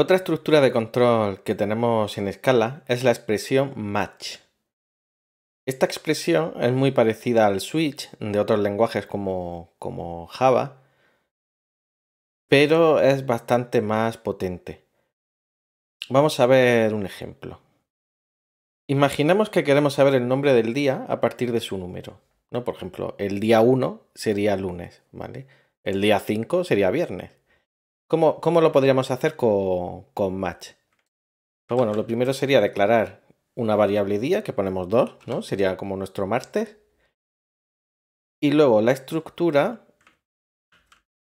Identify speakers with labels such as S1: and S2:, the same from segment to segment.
S1: Otra estructura de control que tenemos en escala es la expresión match. Esta expresión es muy parecida al switch de otros lenguajes como, como Java, pero es bastante más potente. Vamos a ver un ejemplo. Imaginemos que queremos saber el nombre del día a partir de su número. ¿no? Por ejemplo, el día 1 sería lunes, ¿vale? El día 5 sería viernes. ¿Cómo, lo podríamos hacer con, match? Pues bueno, lo primero sería declarar una variable día, que ponemos 2, ¿no? Sería como nuestro martes. Y luego la estructura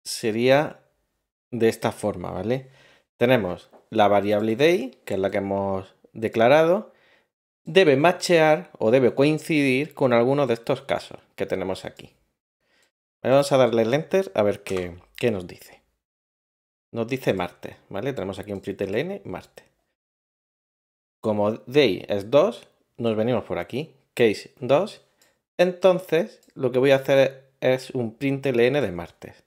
S1: sería de esta forma, ¿vale? Tenemos la variable day, que es la que hemos declarado, debe matchear o debe coincidir con alguno de estos casos que tenemos aquí. Vamos a darle el enter a ver qué nos dice. Nos dice Marte, ¿vale? Tenemos aquí un println Marte. Como day es 2, nos venimos por aquí, case 2. Entonces, lo que voy a hacer es un println de martes.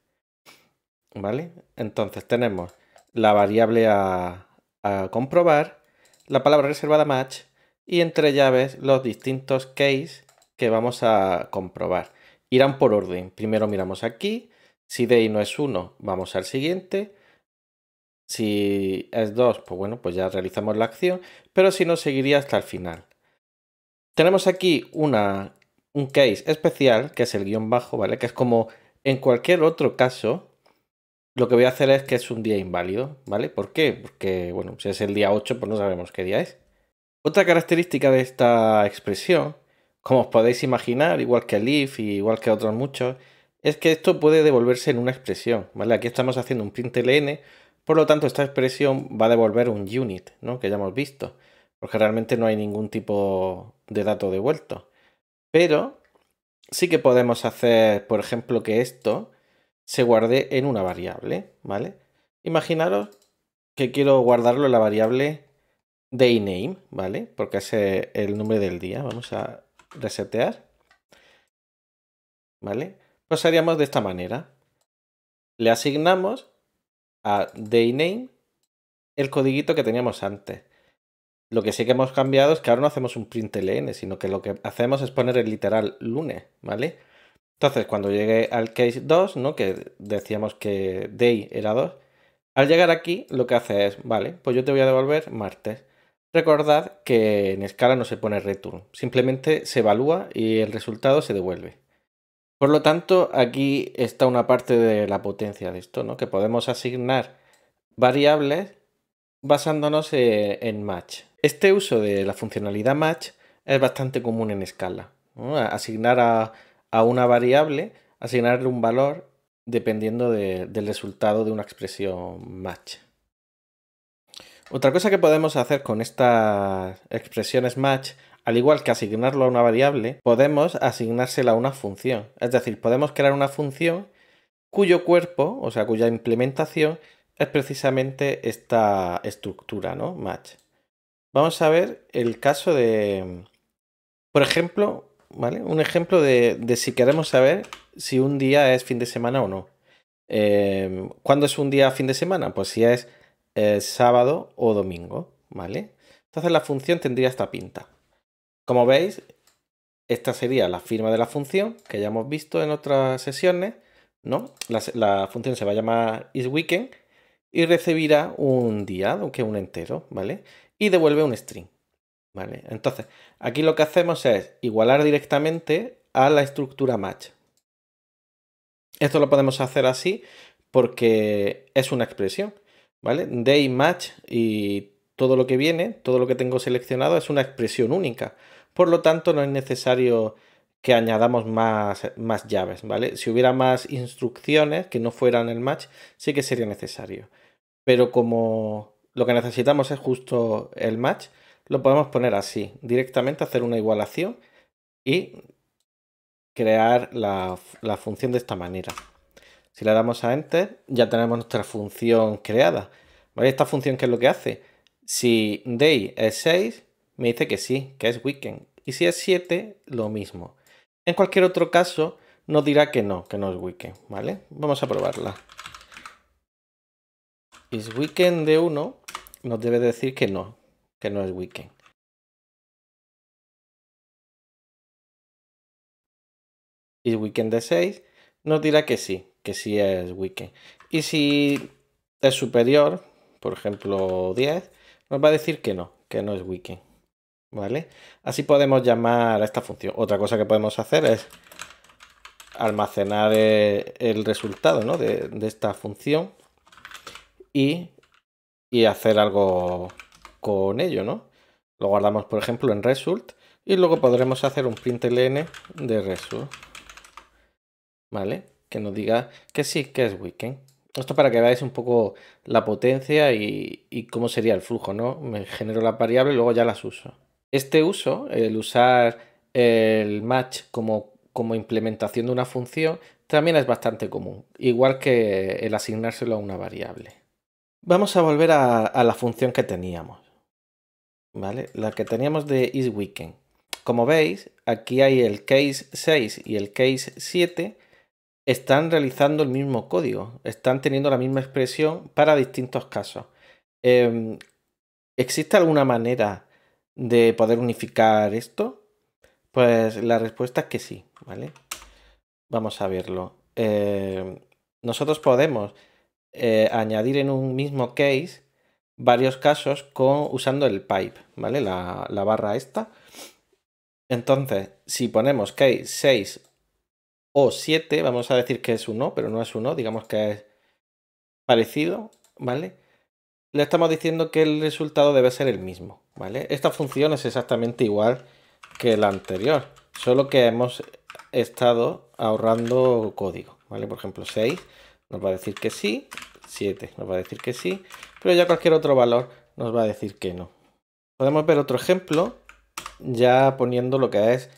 S1: ¿Vale? Entonces tenemos la variable a, a comprobar, la palabra reservada match y entre llaves los distintos case que vamos a comprobar. Irán por orden. Primero miramos aquí. Si day no es 1, vamos al siguiente. Si es 2, pues bueno, pues ya realizamos la acción, pero si no, seguiría hasta el final. Tenemos aquí un case especial, que es el guión bajo, ¿vale? Que es como en cualquier otro caso, lo que voy a hacer es que es un día inválido, ¿vale? ¿Por qué? Porque, bueno, si es el día 8, pues no sabemos qué día es. Otra característica de esta expresión, como os podéis imaginar, igual que el if y igual que otros muchos, es que esto puede devolverse en una expresión, ¿vale? Aquí estamos haciendo un println por lo tanto, esta expresión va a devolver un unit, ¿no? que ya hemos visto, porque realmente no hay ningún tipo de dato devuelto. Pero sí que podemos hacer, por ejemplo, que esto se guarde en una variable, ¿vale? Imaginaros que quiero guardarlo en la variable dayName, ¿vale? Porque es el nombre del día. Vamos a resetear. ¿Vale? Pues haríamos de esta manera. Le asignamos a DayName el codiguito que teníamos antes. Lo que sí que hemos cambiado es que ahora no hacemos un println, sino que lo que hacemos es poner el literal lunes, ¿vale? Entonces, cuando llegué al case 2, ¿no? Que decíamos que day era 2, al llegar aquí lo que hace es, vale, pues yo te voy a devolver martes. Recordad que en escala no se pone return, simplemente se evalúa y el resultado se devuelve. Por lo tanto, aquí está una parte de la potencia de esto, ¿no? Que podemos asignar variables basándonos eh, en match. Este uso de la funcionalidad match es bastante común en escala. Asignar a, una variable, asignarle un valor dependiendo del resultado de una expresión match. Otra cosa que podemos hacer con estas expresiones match al igual que asignarlo a una variable, podemos asignársela a una función. Es decir, podemos crear una función cuyo cuerpo, o sea, cuya implementación es precisamente esta estructura, ¿no? Match. Vamos a ver el caso de, por ejemplo, ¿vale? Un ejemplo de, si queremos saber si un día es fin de semana o no. Em, ¿Cuándo es un día fin de semana? Pues si es eh, sábado o domingo, ¿vale? Entonces la función tendría esta pinta. Como veis, esta sería la firma de la función que ya hemos visto en otras sesiones, ¿no? La, función se va a llamar isWeekend y recibirá un día, aunque un entero, ¿vale? Y devuelve un string, ¿vale? Entonces, aquí lo que hacemos es igualar directamente a la estructura match. Esto lo podemos hacer así porque es una expresión, ¿vale? Day match y todo lo que viene, todo lo que tengo seleccionado es una expresión única. Por lo tanto, no es necesario que añadamos más, más llaves, ¿vale? Si hubiera más instrucciones que no fueran el match, sí que sería necesario. Pero como lo que necesitamos es justo el match, lo podemos poner así, directamente hacer una igualación y crear la, la, función de esta manera. Si le damos a Enter, ya tenemos nuestra función creada. ¿Vale? Esta función, ¿qué es lo que hace? Si day es 6, me dice que sí, que es weekend. Y si es 7, lo mismo. En cualquier otro caso, nos dirá que no, que no es weekend, ¿vale? Vamos a probarla. Is weekend de 1 nos debe decir que no, que no es weekend. Is weekend de 6 nos dirá que sí, que sí es weekend. Y si es superior, por ejemplo 10, nos va a decir que no, que no es wiki. ¿Vale? Así podemos llamar a esta función. Otra cosa que podemos hacer es almacenar eh, el resultado de, esta función y, hacer algo con ello, ¿no? Lo guardamos, por ejemplo, en result y luego podremos hacer un println de result, ¿vale? Que nos diga que sí, que es weekend. Esto para que veáis un poco la potencia y, cómo sería el flujo, ¿no? Me genero las variables y luego ya las uso. Este uso, el usar el match como, implementación de una función, también es bastante común, igual que el asignárselo a una variable. Vamos a volver a, la función que teníamos, ¿vale? La que teníamos de isWeekend. Como veis, aquí hay el case 6 y el case 7 están realizando el mismo código, están teniendo la misma expresión para distintos casos. Em, ¿Existe alguna manera de poder unificar esto? Pues la respuesta es que sí, ¿vale? Vamos a verlo. Em, nosotros podemos eh, añadir en un mismo case varios casos con, usando el pipe, ¿vale? La, la barra esta. Entonces, si ponemos case 6 o 7, vamos a decir que es 1, pero no es 1, digamos que es parecido, ¿vale? Le estamos diciendo que el resultado debe ser el mismo, ¿vale? Esta función es exactamente igual que la anterior, solo que hemos estado ahorrando código, ¿vale? Por ejemplo, 6 nos va a decir que sí, 7 nos va a decir que sí, pero ya cualquier otro valor nos va a decir que no. Podemos ver otro ejemplo ya poniendo lo que es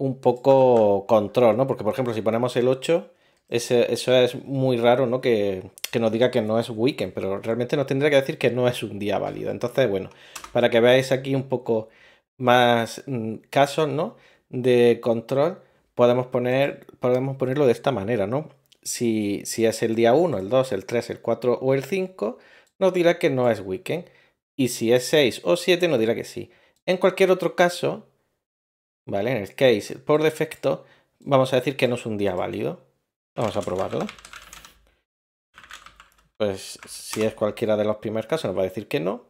S1: un poco control, ¿no? Porque, por ejemplo, si ponemos el 8, eso es muy raro, ¿no? Que, nos diga que no es weekend, pero realmente nos tendría que decir que no es un día válido. Entonces, bueno, para que veáis aquí un poco más mm, casos, ¿no? De control, podemos, poner, podemos ponerlo de esta manera, ¿no? Si, si es el día 1, el 2, el 3, el 4 o el 5, nos dirá que no es weekend. Y si es 6 o 7, nos dirá que sí. En cualquier otro caso, Vale, en el case por defecto vamos a decir que no es un día válido. Vamos a probarlo. Pues si es cualquiera de los primeros casos nos va a decir que no.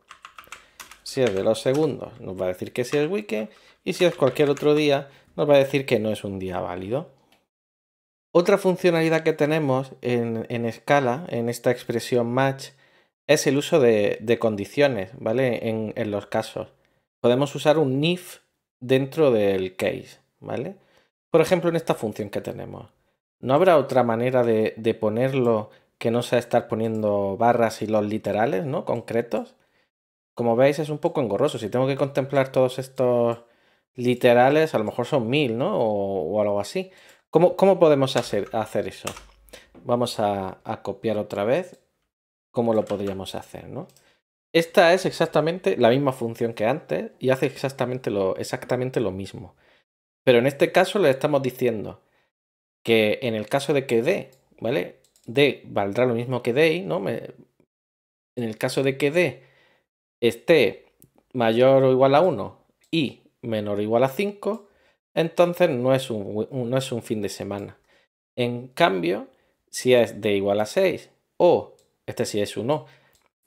S1: Si es de los segundos nos va a decir que sí es weekend. Y si es cualquier otro día nos va a decir que no es un día válido. Otra funcionalidad que tenemos en, escala, en esta expresión match, es el uso de, condiciones, ¿vale? En, en los casos. Podemos usar un if dentro del case, ¿vale? Por ejemplo, en esta función que tenemos. ¿No habrá otra manera de, ponerlo que no sea estar poniendo barras y los literales, ¿no? Concretos. Como veis, es un poco engorroso. Si tengo que contemplar todos estos literales, a lo mejor son mil, ¿no? O, algo así. ¿Cómo, cómo podemos hacer, hacer, eso? Vamos a, a copiar otra vez cómo lo podríamos hacer, ¿no? Esta es exactamente la misma función que antes y hace exactamente lo, exactamente lo mismo. Pero en este caso le estamos diciendo que en el caso de que D, ¿vale? D valdrá lo mismo que D, ¿no? en el caso de que D esté mayor o igual a 1 y menor o igual a 5, entonces no es un, no es un fin de semana. En cambio, si es D igual a 6 o, este sí es un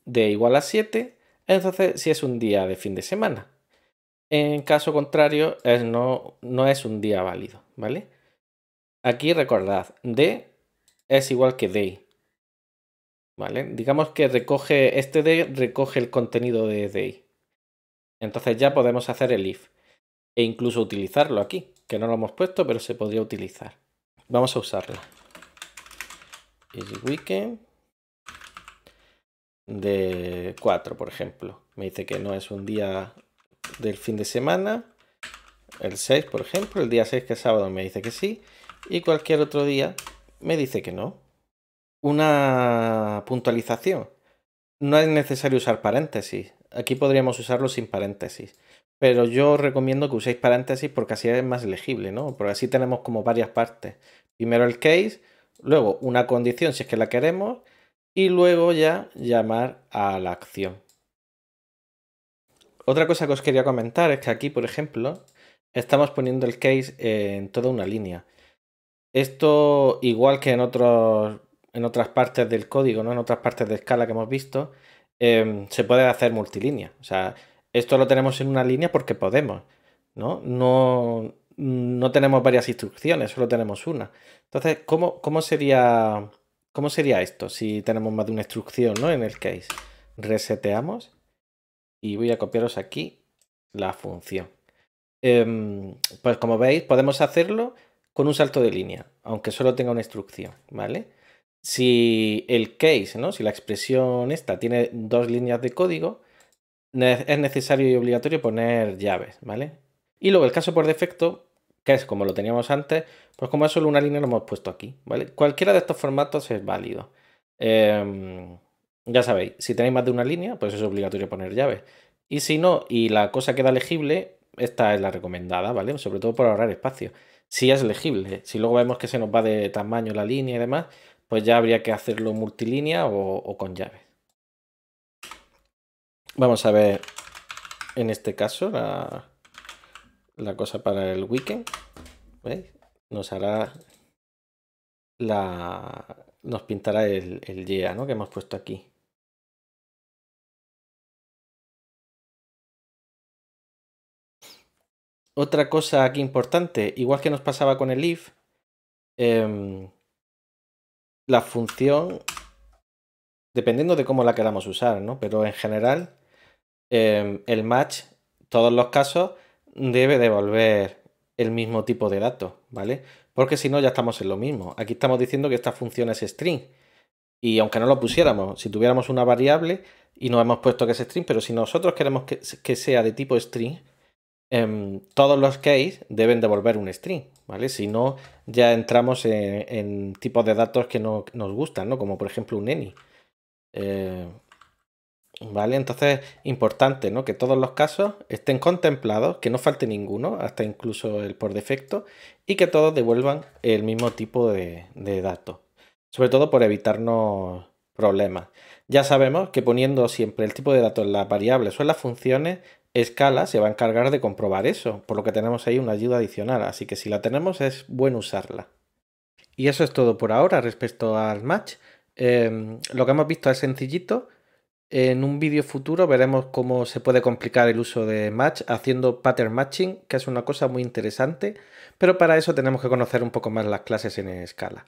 S1: D igual a 7, entonces si es un día de fin de semana. En caso contrario, es no, no es un día válido, ¿vale? Aquí recordad, D es igual que day, ¿vale? Digamos que recoge, este d recoge el contenido de day. Entonces ya podemos hacer el if e incluso utilizarlo aquí, que no lo hemos puesto, pero se podría utilizar. Vamos a usarlo. Is weekend de 4, por ejemplo. Me dice que no es un día del fin de semana. El 6, por ejemplo, el día 6 que es sábado me dice que sí. Y cualquier otro día me dice que no. Una puntualización. No es necesario usar paréntesis. Aquí podríamos usarlo sin paréntesis. Pero yo recomiendo que uséis paréntesis porque así es más legible, ¿no? Porque así tenemos como varias partes. Primero el case, luego una condición si es que la queremos y luego ya llamar a la acción. Otra cosa que os quería comentar es que aquí, por ejemplo, estamos poniendo el case en toda una línea. Esto, igual que en, otros, en otras partes del código, ¿no? en otras partes de escala que hemos visto, em, se puede hacer multilínea. O sea, esto lo tenemos en una línea porque podemos. ¿no? No, no tenemos varias instrucciones, solo tenemos una. Entonces, ¿cómo, cómo sería ¿Cómo sería esto si tenemos más de una instrucción ¿no? en el case? Reseteamos y voy a copiaros aquí la función. Em, pues como veis, podemos hacerlo con un salto de línea, aunque solo tenga una instrucción, ¿vale? Si el case, ¿no? si la expresión esta tiene dos líneas de código, es necesario y obligatorio poner llaves, ¿vale? Y luego el caso por defecto que es como lo teníamos antes, pues como es solo una línea lo hemos puesto aquí, ¿vale? Cualquiera de estos formatos es válido. Em, ya sabéis, si tenéis más de una línea, pues es obligatorio poner llaves. Y si no, y la cosa queda legible, esta es la recomendada, ¿vale? Sobre todo por ahorrar espacio. Si es legible, si luego vemos que se nos va de tamaño la línea y demás, pues ya habría que hacerlo multilínea o, o con llaves. Vamos a ver en este caso la, la cosa para el weekend. Nos hará la... Nos pintará el, el ¿no? Que hemos puesto aquí. Otra cosa aquí importante, igual que nos pasaba con el if, em, la función, dependiendo de cómo la queramos usar, ¿no? Pero en general, em, el match, todos los casos, debe devolver el mismo tipo de datos, ¿vale? Porque si no, ya estamos en lo mismo. Aquí estamos diciendo que esta función es string. Y aunque no lo pusiéramos, si tuviéramos una variable y no hemos puesto que es string, pero si nosotros queremos que, sea de tipo string, em, todos los keys deben devolver un string, ¿vale? Si no, ya entramos en, tipos de datos que no nos gustan, ¿no? Como por ejemplo un any. Eh, ¿Vale? Entonces, importante, ¿no? Que todos los casos estén contemplados, que no falte ninguno, hasta incluso el por defecto, y que todos devuelvan el mismo tipo de, datos. Sobre todo por evitarnos problemas. Ya sabemos que poniendo siempre el tipo de datos en las variables o en las funciones, escala se va a encargar de comprobar eso, por lo que tenemos ahí una ayuda adicional, así que si la tenemos es bueno usarla. Y eso es todo por ahora respecto al match. Em, lo que hemos visto es sencillito, en un vídeo futuro veremos cómo se puede complicar el uso de match haciendo pattern matching, que es una cosa muy interesante, pero para eso tenemos que conocer un poco más las clases en escala.